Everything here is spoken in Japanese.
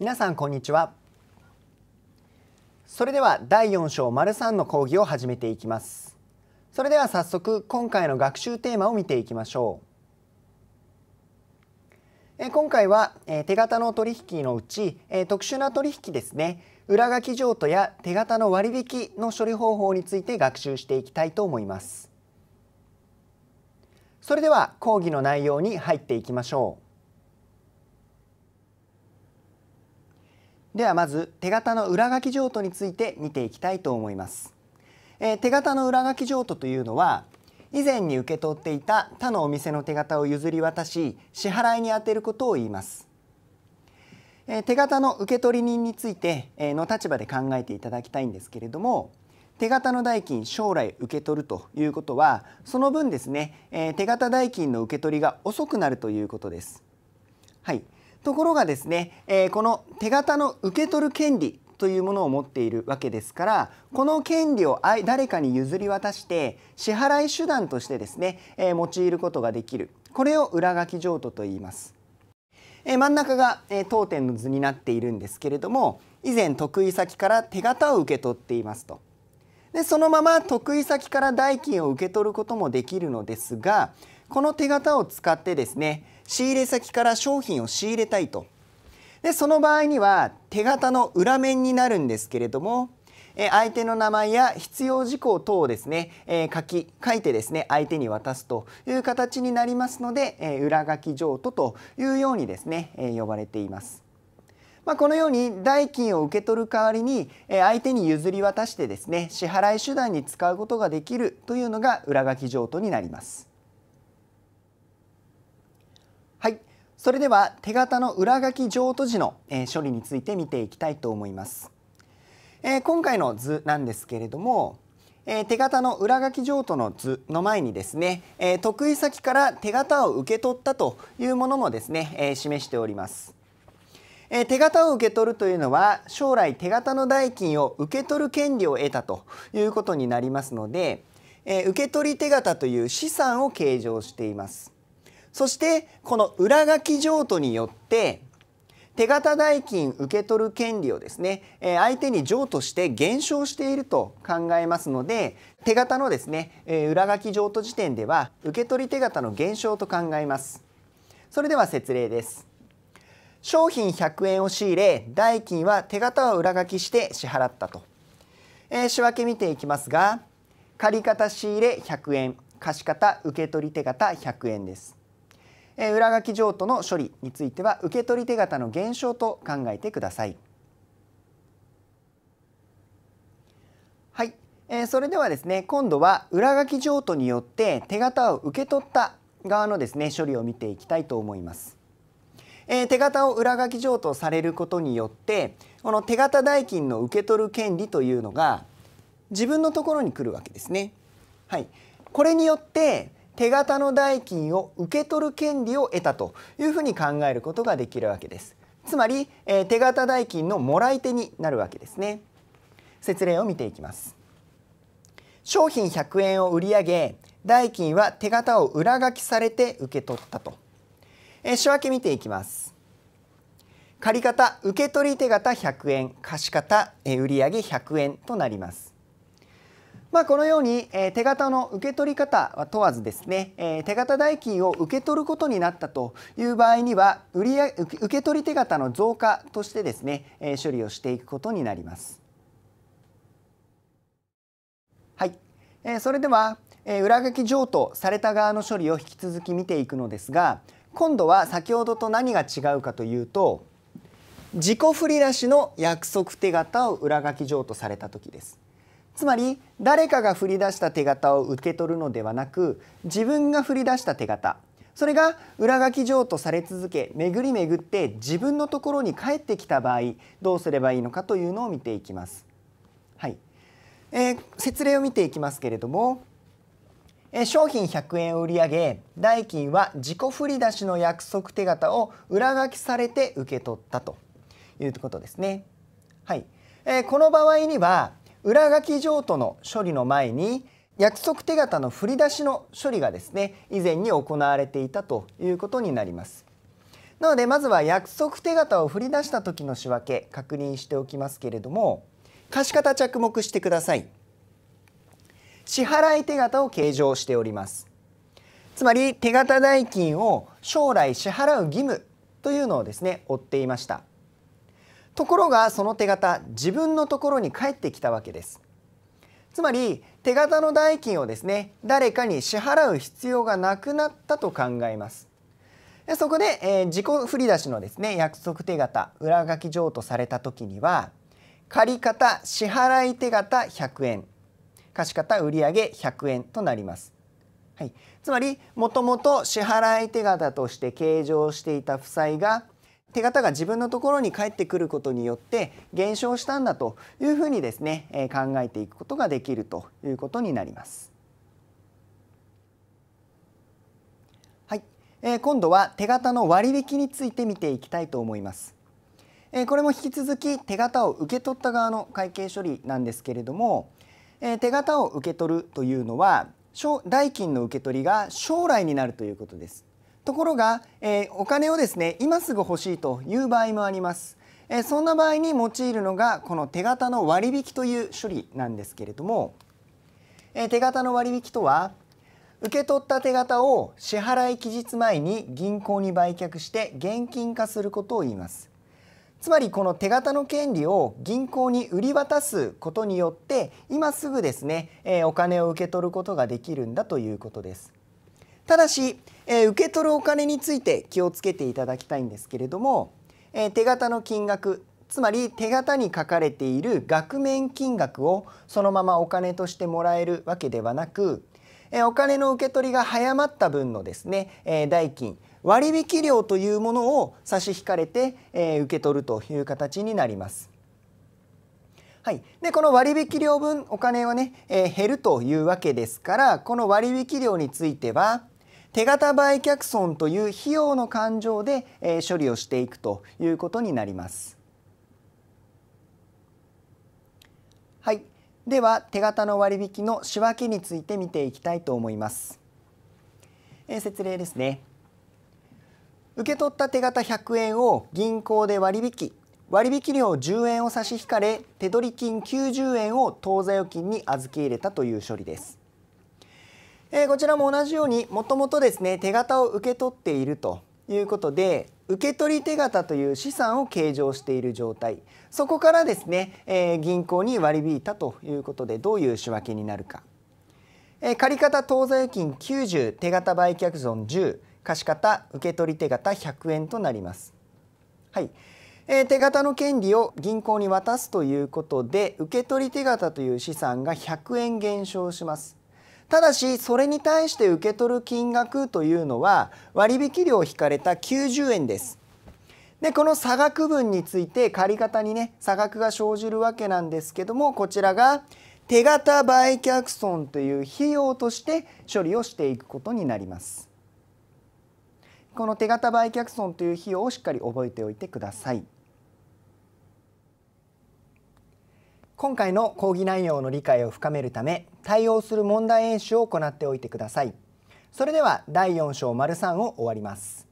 皆さんこんにちはそれでは第4章丸三の講義を始めていきますそれでは早速今回の学習テーマを見ていきましょうえ今回はえ手形の取引のうちえ特殊な取引ですね裏書き譲渡や手形の割引の処理方法について学習していきたいと思いますそれでは講義の内容に入っていきましょうではまず手形の裏書き譲渡について見ていきたいと思います、えー、手形の裏書き譲渡というのは以前に受け取っていた他のお店の手形を譲り渡し支払いに充てることを言います、えー、手形の受け取り人について、えー、の立場で考えていただきたいんですけれども手形の代金将来受け取るということはその分ですね、え手形代金の受け取りが遅くなるということですはい、ところがですね、えー、この手形の受け取る権利というものを持っているわけですからこの権利を誰かに譲り渡して支払い手段としてですね、えー、用いることができるこれを裏書き譲渡と言います。えー、真ん中が、え当店の図になっているんですけれども以前得意先から手形を受け取っていますと。でそのまま得意先から代金を受け取ることもできるのですがこの手形を使ってですね仕入れ先から商品を仕入れたいとでその場合には手形の裏面になるんですけれども相手の名前や必要事項等をですね、え書き書いてですね相手に渡すという形になりますので、え裏書き譲渡というようにですね、え呼ばれています。まあ、このように代金を受け取る代わりに相手に譲り渡してですね支払い手段に使うことができるというのが裏書き譲渡になります。それでは手形の裏書き譲渡時の、処理について見ていきたいと思います。えー、今回の図なんですけれども、えー、手形の裏書き譲渡の図の前にですね、えー、得意先から手形を受け取ったというものもですね、えー、示しております。えー、手形を受け取るというのは将来手形の代金を受け取る権利を得たということになりますので、えー、受取手形という資産を計上しています。そしてこの裏書き譲渡によって手形代金受け取る権利をですね、え相手に譲渡して減少していると考えますので手形のですね、え裏書き譲渡時点では受け取り手形の減少と考えますそれでは説例です商品100円を仕入れ代金は手形を裏書きして支払ったと、えー、仕け見ていきますが借方仕入れ100円貸方受取手形100円ですえ裏書き譲渡の処理については受け取り手形の減少と考えてください。はい、えー、それではですね今度は裏書き譲渡によって手形を受け取った側のですね処理を見ていきたいと思います。えー、手形を裏書き譲渡されることによってこの手形代金の受け取る権利というのが自分のところに来るわけですね。はい、これによって手形の代金を受け取る権利を得たというふうに考えることができるわけです。つまり、えー、手形代金のもらい手になるわけですね。説明を見ていきます。商品100円を売り上げ、代金は手形を裏書きされて受け取ったと。えー、仕訳見ていきます。借方受取手形100円貸方え売上100円となりますまあ、このように、え手形の受け取り方は問わずですね、え手形代金を受け取ることになったという場合には売り受け取り手形の増加としてですね、え処理をしていくことになります。はい、えそれでは、え裏書き譲渡された側の処理を引き続き見ていくのですが今度は先ほどと何が違うかというと自己振り出しの約束手形を裏書き譲渡された時です。つまり誰かが振り出した手形を受け取るのではなく自分が振り出した手形それが裏書き譲渡され続け巡り巡って自分のところに帰ってきた場合どうすればいいのかというのを見ていきます。はいえー、説例を見ていきますけれども、えー、商品100円を売り上げ代金は自己振り出しの約束手形を裏書きされて受け取ったということですね。はいえー、この場合には裏書き譲渡の処理の前に約束手形の振り出しの処理がですね以前に行われていたということになりますなのでまずは約束手形を振り出した時の仕分け確認しておきますけれども貸方着目してください支払い手形を計上しておりますつまり手形代金を将来支払う義務というのをですね追っていましたところがその手形自分のところに返ってきたわけです。つまり手形の代金をですね誰かに支払う必要がなくなったと考えます。そこで、えー、自己振り出しのですね約束手形裏書き譲渡された時には借方支払い手形100円貸方売上100円となります。はい、つまりもともと支払い手形として計上していた負債が手形が自分のところに返ってくることによって減少したんだというふうにですね、えー、考えていくことができるということになります。はい、えー、今度は手形の割引について見ていきたいと思います。えー、これも引き続き手形を受け取った側の会計処理なんですけれども、えー、手形を受け取るというのは代金の受け取りが将来になるということです。ところが、えー、お金をですね今すぐ欲しいという場合もあります、えー、そんな場合に用いるのがこの手形の割引という処理なんですけれども、えー、手形の割引とは受け取った手形を支払い期日前に銀行に売却して現金化することを言いますつまりこの手形の権利を銀行に売り渡すことによって今すぐですね、えお金を受け取ることができるんだということですただしえー、受け取るお金について気をつけていただきたいんですけれども、えー、手形の金額つまり手形に書かれている額面金額をそのままお金としてもらえるわけではなく、えー、お金の受け取りが早まった分のですね、えー、代金割引料というものを差し引かれて、えー、受け取るという形になります。はい、でこの割引料分お金はね、えー、減るというわけですからこの割引料については、手形売却損という費用の勘定で、処理をしていくということになります。はい、では手形の割引の仕分けについて見ていきたいと思います。え説明ですね。受け取った手形100円を銀行で割引割引料10円を差し引かれ手取り金90円を当座預金に預け入れたという処理ですえー、こちらも同じようにもともとですね手形を受け取っているということで受け取り手形という資産を計上している状態そこからですね、えー、銀行に割り引いたということでどういう仕分けになるか、えー、借方当座預金90手形売却損10貸方受け取り手形100円となります。はいえ手形の権利を銀行に渡すということで受け取り手形という資産が100円減少しますただしそれに対して受け取る金額というのは割引料を引かれた90円です。でこの差額分について借方にね差額が生じるわけなんですけどもこちらが手形売却損という費用として処理をしていくことになります。この手形売却損という費用をしっかり覚えておいてください。今回の講義内容の理解を深めるため対応する問題演習を行っておいてください。それでは第4章丸3を終わります。